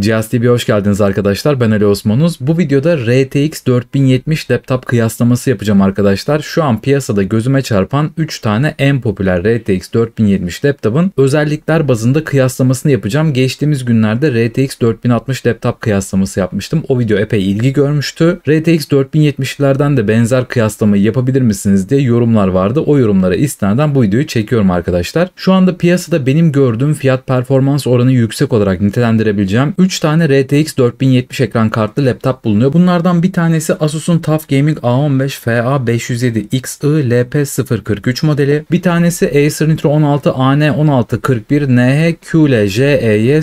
Cihaz hoş geldiniz arkadaşlar. Ben Ali Osmanuz. Bu videoda RTX 4070 laptop kıyaslaması yapacağım arkadaşlar. Şu an piyasada gözüme çarpan 3 tane en popüler RTX 4070 laptopun özellikler bazında kıyaslamasını yapacağım. Geçtiğimiz günlerde RTX 4060 laptop kıyaslaması yapmıştım. O video epey ilgi görmüştü. RTX 4070'lerden de benzer kıyaslamayı yapabilir misiniz diye yorumlar vardı. O yorumlara istinaden bu videoyu çekiyorum arkadaşlar. Şu anda piyasada benim gördüğüm fiyat performans oranı yüksek olarak nitelendirebileceğim 3 3 tane RTX 4070 ekran kartlı laptop bulunuyor. Bunlardan bir tanesi Asus'un TUF Gaming A15 FA507 XI LP043 modeli. Bir tanesi Acer Nitro 16 AN1641 NHQLJEY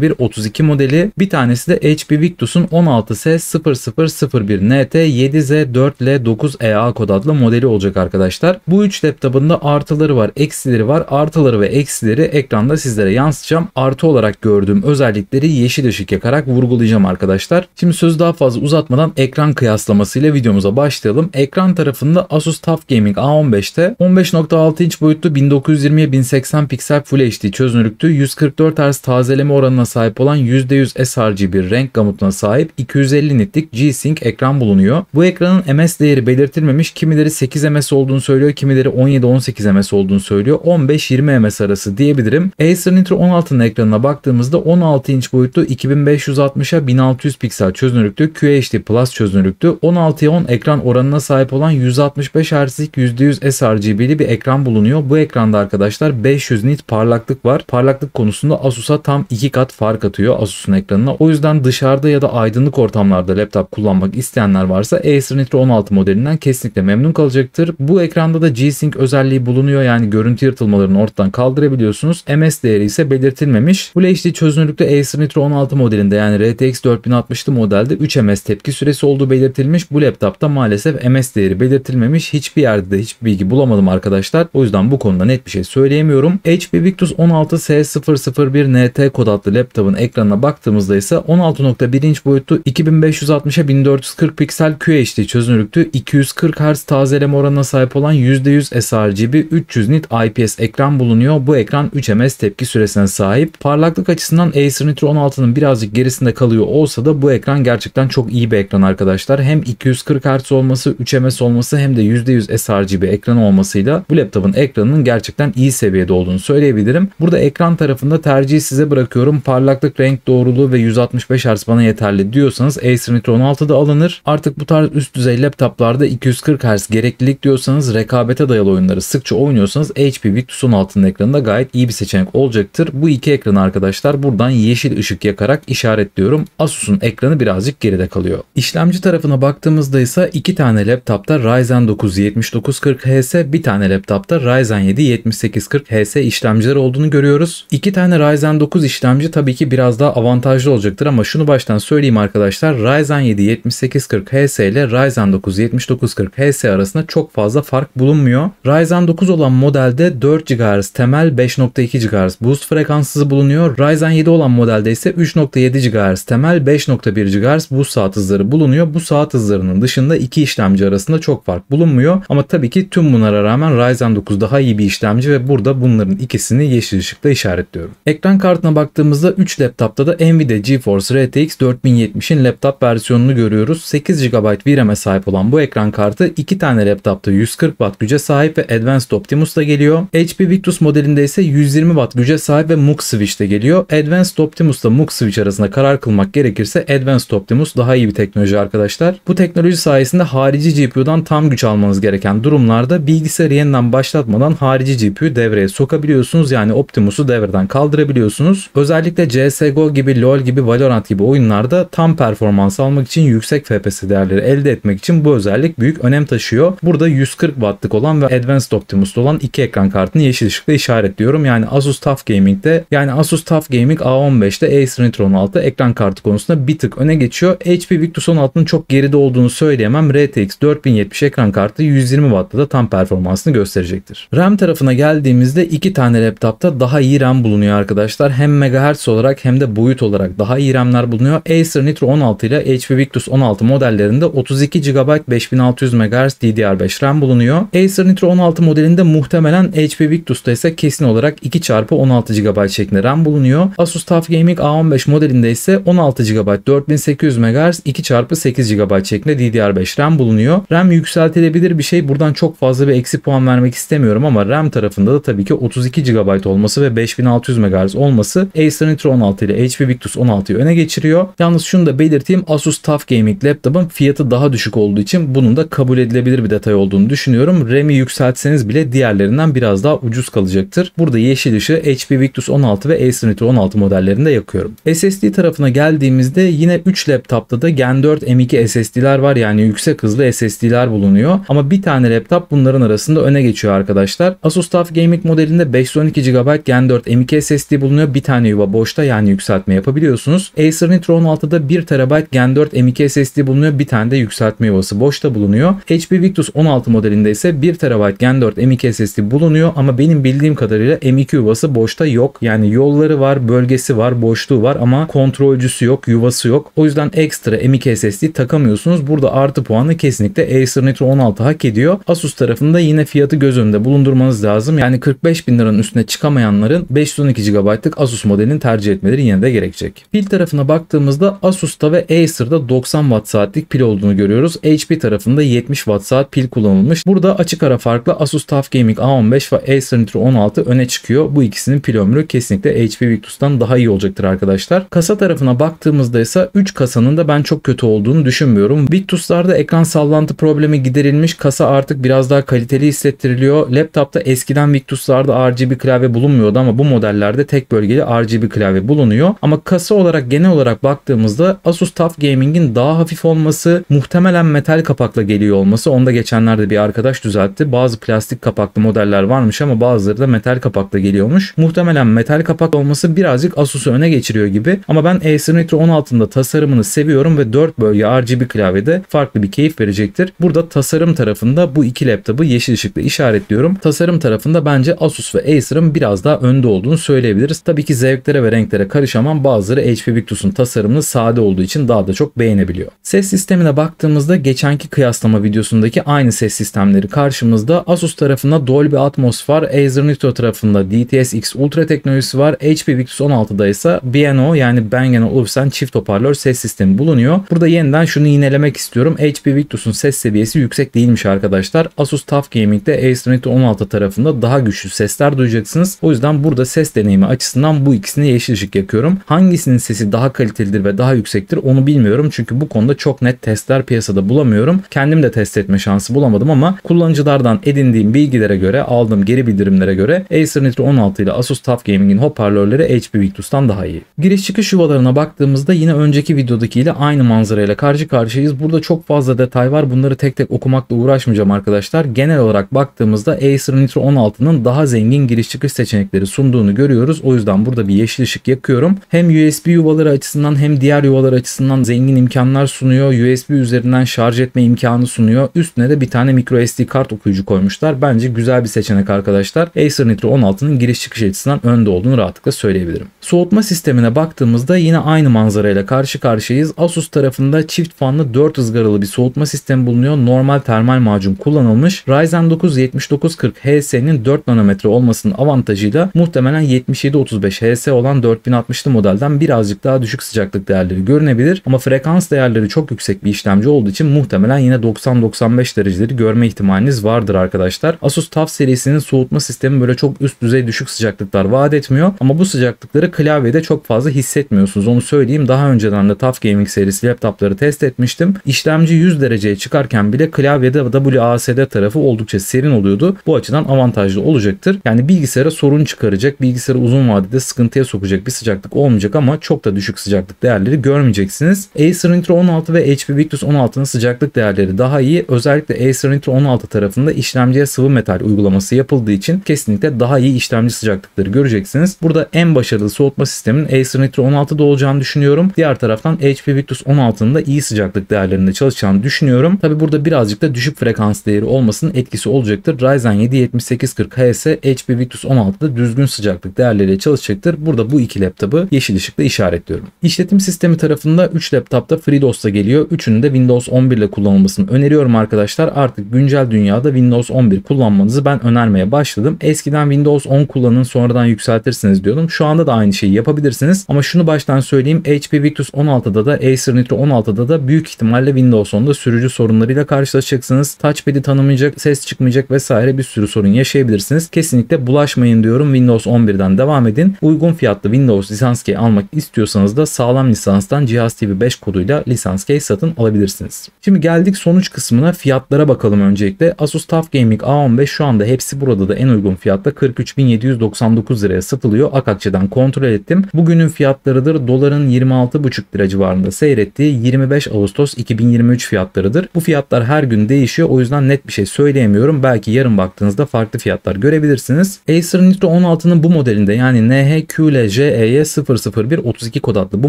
00132 modeli. Bir tanesi de HP Victus'un 16S0001 NT 7Z4L9EA kod adlı modeli olacak arkadaşlar. Bu 3 laptopun da artıları var, eksileri var. Artıları ve eksileri ekranda sizlere yansıtacağım. Artı olarak gördüğüm özellikleri yeşil ateşi düşük yakarak vurgulayacağım arkadaşlar. Şimdi sözü daha fazla uzatmadan ekran kıyaslamasıyla videomuza başlayalım. Ekran tarafında Asus TUF Gaming A15'te 15.6 inç boyutlu 1920'ye 1080 piksel Full HD çözünürlüktü 144 Hz tazeleme oranına sahip olan %100 sRGB bir renk gamutuna sahip 250 nitlik G-Sync ekran bulunuyor. Bu ekranın MS değeri belirtilmemiş. Kimileri 8 MS olduğunu söylüyor, kimileri 17-18 MS olduğunu söylüyor. 15-20 MS arası diyebilirim. Acer Nitro 16'nın ekranına baktığımızda 16 inç boyutlu boyutu 2560'a 1600 piksel çözünürlüklü QHD Plus çözünürlüklü 16'ya 10 ekran oranına sahip olan 165 Hz'lik %100 sRGB'li bir ekran bulunuyor. Bu ekranda arkadaşlar 500 nit parlaklık var. Parlaklık konusunda Asus'a tam 2 kat fark atıyor Asus'un ekranına. O yüzden dışarıda ya da aydınlık ortamlarda laptop kullanmak isteyenler varsa Acer Nitro 16 modelinden kesinlikle memnun kalacaktır. Bu ekranda da G-Sync özelliği bulunuyor yani görüntü yırtılmalarını ortadan kaldırabiliyorsunuz. MS değeri ise belirtilmemiş. Full HD çözünürlükte Acer Nitro 16 modelinde yani RTX 4060'lı modelde 3 ms tepki süresi olduğu belirtilmiş. Bu laptopta maalesef ms değeri belirtilmemiş. Hiçbir yerde de hiçbir bilgi bulamadım arkadaşlar. O yüzden bu konuda net bir şey söyleyemiyorum. HP Victus 16S001NT kod adlı laptopun ekranına baktığımızda ise 16.1 inç boyutlu 2560'a 1440 piksel QHD çözünürlüklü 240 Hz tazeleme oranına sahip olan %100 sRGB 300 nit IPS ekran bulunuyor. Bu ekran 3 ms tepki süresine sahip. Parlaklık açısından Acer Nitro 16 6'nın birazcık gerisinde kalıyor olsa da bu ekran gerçekten çok iyi bir ekran arkadaşlar. Hem 240 Hz olması, 3ms olması hem de %100 sRGB ekran olmasıyla bu laptopun ekranının gerçekten iyi seviyede olduğunu söyleyebilirim. Burada ekran tarafında tercihi size bırakıyorum. Parlaklık, renk doğruluğu ve 165 Hz bana yeterli diyorsanız Acer Nitro 16'da alınır. Artık bu tarz üst düzey laptoplarda 240 Hz gereklilik diyorsanız rekabete dayalı oyunları sıkça oynuyorsanız HP Victus 16'nın ekranında gayet iyi bir seçenek olacaktır. Bu iki ekran arkadaşlar buradan yeşil ışık yakarak işaretliyorum. Asus'un ekranı birazcık geride kalıyor. İşlemci tarafına baktığımızda ise iki tane laptopta Ryzen 9 7940HS, bir tane laptopta Ryzen 7 7840HS işlemciler olduğunu görüyoruz. İki tane Ryzen 9 işlemci tabii ki biraz daha avantajlı olacaktır ama şunu baştan söyleyeyim arkadaşlar. Ryzen 7 7840HS ile Ryzen 9 7940HS arasında çok fazla fark bulunmuyor. Ryzen 9 olan modelde 4 GHz temel 5.2 GHz boost frekansı bulunuyor. Ryzen 7 olan modelde ise 3.7 GHz temel 5.1 GHz bu saat hızları bulunuyor. Bu saat hızlarının dışında iki işlemci arasında çok fark bulunmuyor. Ama tabii ki tüm bunlara rağmen Ryzen 9 daha iyi bir işlemci ve burada bunların ikisini yeşil ışıkla işaretliyorum. Ekran kartına baktığımızda 3 laptopta da Nvidia GeForce RTX 4070'in laptop versiyonunu görüyoruz. 8 GB VRAM'e sahip olan bu ekran kartı 2 tane laptopta 140 Watt güce sahip ve Advanced Optimus da geliyor. HP Victus modelinde ise 120 Watt güce sahip ve MUX switch de geliyor. Advanced Optimus da MUX MUX switch arasında karar kılmak gerekirse Advanced Optimus daha iyi bir teknoloji arkadaşlar. Bu teknoloji sayesinde harici GPU'dan tam güç almanız gereken durumlarda bilgisayarı yeniden başlatmadan harici GPU'yu devreye sokabiliyorsunuz. Yani Optimus'u devreden kaldırabiliyorsunuz. Özellikle CSGO gibi, LoL gibi, Valorant gibi oyunlarda tam performans almak için yüksek FPS değerleri elde etmek için bu özellik büyük önem taşıyor. Burada 140 wattlık olan ve Advanced Optimus'ta olan iki ekran kartını yeşil ışıkla işaretliyorum. Yani Asus TUF Gaming'de yani Asus TUF Gaming A15'te Snitron 16 ekran kartı konusunda bir tık öne geçiyor. HP Victus 16'nın çok geride olduğunu söyleyemem. RTX 4070 ekran kartı 120 Watt'ta da tam performansını gösterecektir. RAM tarafına geldiğimizde iki tane laptopta daha iyi RAM bulunuyor arkadaşlar. Hem megahertz olarak hem de boyut olarak daha iyi RAM'ler bulunuyor. Acer Nitro 16 ile HP Victus 16 modellerinde 32 GB 5600 MHz DDR5 RAM bulunuyor. Acer Nitro 16 modelinde muhtemelen HP Victus'ta ise kesin olarak 2 çarpı 16 GB şeklinde RAM bulunuyor. Asus TUF Gaming A10 15 modelinde ise 16 GB 4800 MHz 2 çarpı 8 GB şeklinde DDR5 RAM bulunuyor. RAM yükseltilebilir bir şey. Buradan çok fazla bir eksi puan vermek istemiyorum ama RAM tarafında da tabii ki 32 GB olması ve 5600 MHz olması Acer Nitro 16 ile HP Victus 16'yı öne geçiriyor. Yalnız şunu da belirteyim Asus Tough Gaming Laptop'un fiyatı daha düşük olduğu için bunun da kabul edilebilir bir detay olduğunu düşünüyorum. RAM'i yükseltseniz bile diğerlerinden biraz daha ucuz kalacaktır. Burada yeşil ışığı HP Victus 16 ve Acer Nitro 16 modellerinde yakıyor istiyorum. SSD tarafına geldiğimizde yine 3 laptopta da Gen 4 M2 SSD'ler var yani yüksek hızlı SSD'ler bulunuyor. Ama bir tane laptop bunların arasında öne geçiyor arkadaşlar. Asus TUF Gaming modelinde 512 GB Gen 4 M2 SSD bulunuyor. Bir tane yuva boşta yani yükseltme yapabiliyorsunuz. Acer Nitro 16'da 1 TB Gen 4 M2 SSD bulunuyor. Bir tane de yükseltme yuvası boşta bulunuyor. HP Victus 16 modelinde ise 1 TB Gen 4 M2 SSD bulunuyor ama benim bildiğim kadarıyla M2 yuvası boşta yok. Yani yolları var, bölgesi var, boşluğu boşluğu var ama kontrolcüsü yok, yuvası yok. O yüzden ekstra M.2 SSD takamıyorsunuz. Burada artı puanı kesinlikle Acer Nitro 16 hak ediyor. Asus tarafında yine fiyatı göz önünde bulundurmanız lazım. Yani 45 bin liranın üstüne çıkamayanların 512 GB'lık Asus modelini tercih etmeleri yine de gerekecek. Pil tarafına baktığımızda Asus'ta ve Acer'da 90 watt saatlik pil olduğunu görüyoruz. HP tarafında 70 watt saat pil kullanılmış. Burada açık ara farkla Asus TUF Gaming A15 ve Acer Nitro 16 öne çıkıyor. Bu ikisinin pil ömrü kesinlikle HP Victus'tan daha iyi olacaktır arkadaşlar arkadaşlar. Kasa tarafına baktığımızda ise 3 kasanın da ben çok kötü olduğunu düşünmüyorum. Victus'larda ekran sallantı problemi giderilmiş. Kasa artık biraz daha kaliteli hissettiriliyor. Laptop'ta eskiden Victus'larda RGB klavye bulunmuyordu ama bu modellerde tek bölgeli RGB klavye bulunuyor. Ama kasa olarak genel olarak baktığımızda Asus TUF Gaming'in daha hafif olması, muhtemelen metal kapakla geliyor olması. Onda geçenlerde bir arkadaş düzeltti. Bazı plastik kapaklı modeller varmış ama bazıları da metal kapakla geliyormuş. Muhtemelen metal kapak olması birazcık Asus'u öne geçiriyor geçiriyor gibi. Ama ben Acer Nitro 16'ın tasarımını seviyorum ve 4 bölge RGB klavyede farklı bir keyif verecektir. Burada tasarım tarafında bu iki laptopu yeşil ışıkla işaretliyorum. Tasarım tarafında bence Asus ve Acer'ın biraz daha önde olduğunu söyleyebiliriz. Tabii ki zevklere ve renklere karışamam bazıları HP Victus'un tasarımını sade olduğu için daha da çok beğenebiliyor. Ses sistemine baktığımızda geçenki kıyaslama videosundaki aynı ses sistemleri karşımızda Asus tarafında Dolby Atmos var, Acer Nitro tarafında DTS-X Ultra teknolojisi var, HP Victus 16'da ise bir Piano yani Bang Olufsen çift hoparlör ses sistemi bulunuyor. Burada yeniden şunu yinelemek istiyorum. HP Victus'un ses seviyesi yüksek değilmiş arkadaşlar. Asus TUF Gaming'de Ace 16 tarafında daha güçlü sesler duyacaksınız. O yüzden burada ses deneyimi açısından bu ikisini yeşil ışık yakıyorum. Hangisinin sesi daha kalitelidir ve daha yüksektir onu bilmiyorum. Çünkü bu konuda çok net testler piyasada bulamıyorum. Kendim de test etme şansı bulamadım ama kullanıcılardan edindiğim bilgilere göre aldığım geri bildirimlere göre Acer Nitro 16 ile Asus TUF Gaming'in hoparlörleri HP Victus'tan daha iyi. Giriş çıkış yuvalarına baktığımızda yine önceki videodaki ile aynı manzarayla karşı karşıyayız. Burada çok fazla detay var. Bunları tek tek okumakla uğraşmayacağım arkadaşlar. Genel olarak baktığımızda Acer Nitro 16'nın daha zengin giriş çıkış seçenekleri sunduğunu görüyoruz. O yüzden burada bir yeşil ışık yakıyorum. Hem USB yuvaları açısından hem diğer yuvalar açısından zengin imkanlar sunuyor. USB üzerinden şarj etme imkanı sunuyor. Üstüne de bir tane micro SD kart okuyucu koymuşlar. Bence güzel bir seçenek arkadaşlar. Acer Nitro 16'nın giriş çıkış açısından önde olduğunu rahatlıkla söyleyebilirim. Soğutma sistemi üretimine baktığımızda yine aynı manzarayla karşı karşıyayız. Asus tarafında çift fanlı 4 ızgaralı bir soğutma sistemi bulunuyor. Normal termal macun kullanılmış. Ryzen 9 7940 HS'nin 4 nanometre olmasının avantajıyla muhtemelen 7735 HS olan 4060'lı modelden birazcık daha düşük sıcaklık değerleri görünebilir. Ama frekans değerleri çok yüksek bir işlemci olduğu için muhtemelen yine 90-95 dereceleri görme ihtimaliniz vardır arkadaşlar. Asus TUF serisinin soğutma sistemi böyle çok üst düzey düşük sıcaklıklar vaat etmiyor. Ama bu sıcaklıkları klavyede çok fazla fazla hissetmiyorsunuz. Onu söyleyeyim. Daha önceden de Tough Gaming serisi laptopları test etmiştim. İşlemci 100 dereceye çıkarken bile klavyede WASD tarafı oldukça serin oluyordu. Bu açıdan avantajlı olacaktır. Yani bilgisayara sorun çıkaracak, bilgisayara uzun vadede sıkıntıya sokacak bir sıcaklık olmayacak ama çok da düşük sıcaklık değerleri görmeyeceksiniz. Acer Nitro 16 ve HP Victus 16'nın sıcaklık değerleri daha iyi. Özellikle Acer Nitro 16 tarafında işlemciye sıvı metal uygulaması yapıldığı için kesinlikle daha iyi işlemci sıcaklıkları göreceksiniz. Burada en başarılı soğutma sisteminin Acer Nitro 16'da olacağını düşünüyorum. Diğer taraftan HP Victus 16'nın da iyi sıcaklık değerlerinde çalışacağını düşünüyorum. Tabi burada birazcık da düşük frekans değeri olmasının etkisi olacaktır. Ryzen 7 7840 HS HP Victus 16'da düzgün sıcaklık değerleriyle çalışacaktır. Burada bu iki laptopu yeşil ışıkla işaretliyorum. İşletim sistemi tarafında 3 laptopta FreeDOS'ta geliyor. Üçünü de Windows 11 ile kullanılmasını öneriyorum arkadaşlar. Artık güncel dünyada Windows 11 kullanmanızı ben önermeye başladım. Eskiden Windows 10 kullanın sonradan yükseltirsiniz diyordum. Şu anda da aynı şeyi yapabilirsiniz yapabilirsiniz. Ama şunu baştan söyleyeyim. HP Victus 16'da da Acer Nitro 16'da da büyük ihtimalle Windows 10'da sürücü sorunlarıyla karşılaşacaksınız. Touchpad'i tanımayacak, ses çıkmayacak vesaire bir sürü sorun yaşayabilirsiniz. Kesinlikle bulaşmayın diyorum. Windows 11'den devam edin. Uygun fiyatlı Windows lisans key almak istiyorsanız da sağlam lisanstan Cihaz TV 5 koduyla lisans key satın alabilirsiniz. Şimdi geldik sonuç kısmına fiyatlara bakalım öncelikle. Asus TUF Gaming A15 şu anda hepsi burada da en uygun fiyatta 43.799 liraya satılıyor. Akakçe'den kontrol ettim. Bugünün Bugünün fiyatlarıdır doların 26,5 lira civarında seyrettiği 25 Ağustos 2023 fiyatlarıdır. Bu fiyatlar her gün değişiyor o yüzden net bir şey söyleyemiyorum. Belki yarın baktığınızda farklı fiyatlar görebilirsiniz. Acer Nitro 16'nın bu modelinde yani NHQ ile JE'ye 001 32 kod adlı bu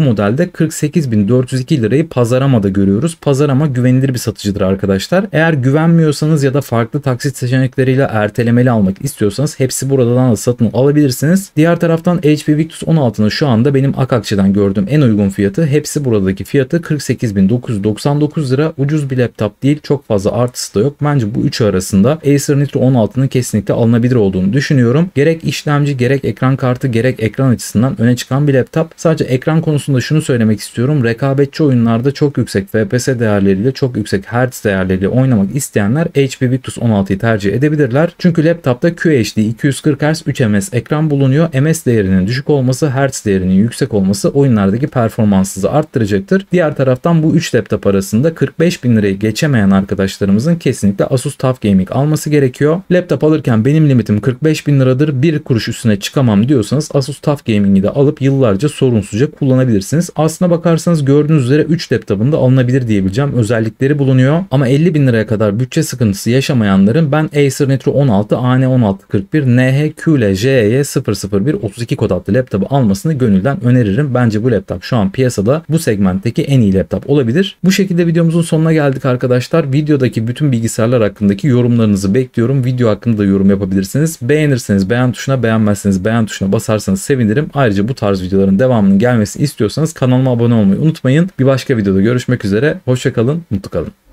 modelde 48.402 lirayı pazaramada görüyoruz. Pazarama güvenilir bir satıcıdır arkadaşlar. Eğer güvenmiyorsanız ya da farklı taksit seçenekleriyle ertelemeli almak istiyorsanız hepsi buradan da satın alabilirsiniz. Diğer taraftan HP Victus 16'nın şu anda anda benim Akakçı'dan gördüğüm en uygun fiyatı hepsi buradaki fiyatı 48.999 lira. Ucuz bir laptop değil çok fazla artısı da yok. Bence bu üçü arasında Acer Nitro 16'nın kesinlikle alınabilir olduğunu düşünüyorum. Gerek işlemci gerek ekran kartı gerek ekran açısından öne çıkan bir laptop. Sadece ekran konusunda şunu söylemek istiyorum. Rekabetçi oyunlarda çok yüksek FPS değerleriyle çok yüksek hertz değerleriyle oynamak isteyenler HP Victus 16'yı tercih edebilirler. Çünkü laptopta QHD 240 Hz 3 ms ekran bulunuyor. MS değerinin düşük olması hertz değerinin verimliliğinin yüksek olması oyunlardaki performansınızı arttıracaktır. Diğer taraftan bu 3 laptop arasında 45 bin lirayı geçemeyen arkadaşlarımızın kesinlikle Asus TUF Gaming alması gerekiyor. Laptop alırken benim limitim 45 bin liradır bir kuruş üstüne çıkamam diyorsanız Asus TUF Gaming'i de alıp yıllarca sorunsuzca kullanabilirsiniz. Aslına bakarsanız gördüğünüz üzere 3 laptopun da alınabilir diyebileceğim özellikleri bulunuyor. Ama 50 bin liraya kadar bütçe sıkıntısı yaşamayanların ben Acer Nitro 16 AN1641 NHQLJE001 32 kod adlı laptopu almasını gönül yüzden öneririm. Bence bu laptop şu an piyasada bu segmentteki en iyi laptop olabilir. Bu şekilde videomuzun sonuna geldik arkadaşlar. Videodaki bütün bilgisayarlar hakkındaki yorumlarınızı bekliyorum. Video hakkında da yorum yapabilirsiniz. Beğenirseniz beğen tuşuna, beğenmezseniz beğen tuşuna basarsanız sevinirim. Ayrıca bu tarz videoların devamının gelmesini istiyorsanız kanalıma abone olmayı unutmayın. Bir başka videoda görüşmek üzere. Hoşçakalın, mutlu kalın.